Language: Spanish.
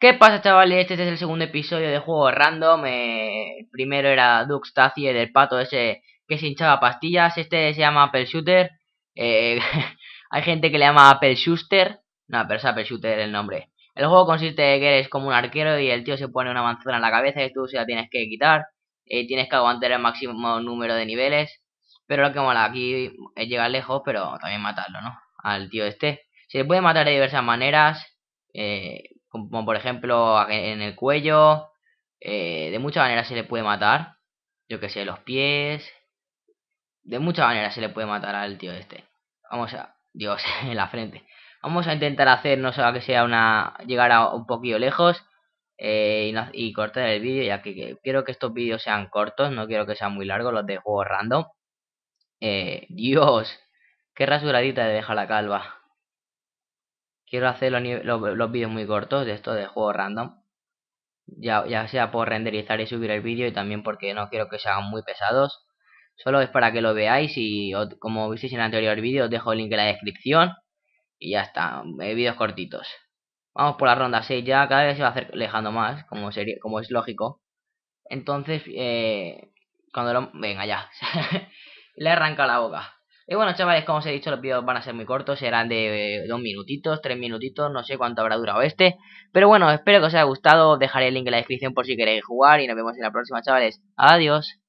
¿Qué pasa chavales? Este es el segundo episodio de Juego Random. Eh, primero era Duck Stacy, el pato ese que se hinchaba pastillas. Este se llama Apple Shooter. Eh, hay gente que le llama Apple Shooter. No, pero es Apple Shooter el nombre. El juego consiste en que eres como un arquero y el tío se pone una manzana en la cabeza y tú se la tienes que quitar. Eh, tienes que aguantar el máximo número de niveles. Pero lo que mola aquí es llegar lejos, pero también matarlo, ¿no? Al tío este. Se le puede matar de diversas maneras. Eh, como por ejemplo en el cuello, eh, de muchas maneras se le puede matar, yo que sé, los pies, de muchas maneras se le puede matar al tío este. Vamos a, Dios, en la frente. Vamos a intentar hacer, hacernos a que sea una, llegar a un poquillo lejos eh, y, cortar el vídeo, ya que, quiero que estos vídeos sean cortos, no quiero que sean muy largos los de juego random. Dios, qué rasuradita de deja la calva quiero hacer los, vídeos muy cortos de esto de juego random. Ya, sea por renderizar y subir el vídeo y también porque no quiero que sean muy pesados. Solo es para que lo veáis y como visteis en el anterior vídeo os dejo el link en la descripción. Y ya está, eh, vídeos cortitos. Vamos por la ronda 6 ya, cada vez se va a hacer alejando más, como, sería, como es lógico. Entonces, eh, cuando lo... Venga ya, le arranca la boca. Y bueno, chavales, como os he dicho, los vídeos van a ser muy cortos, serán de eh, dos minutitos, tres minutitos, no sé cuánto habrá durado este. Pero bueno, espero que os haya gustado, dejaré el link en la descripción por si queréis jugar y nos vemos en la próxima, chavales. Adiós.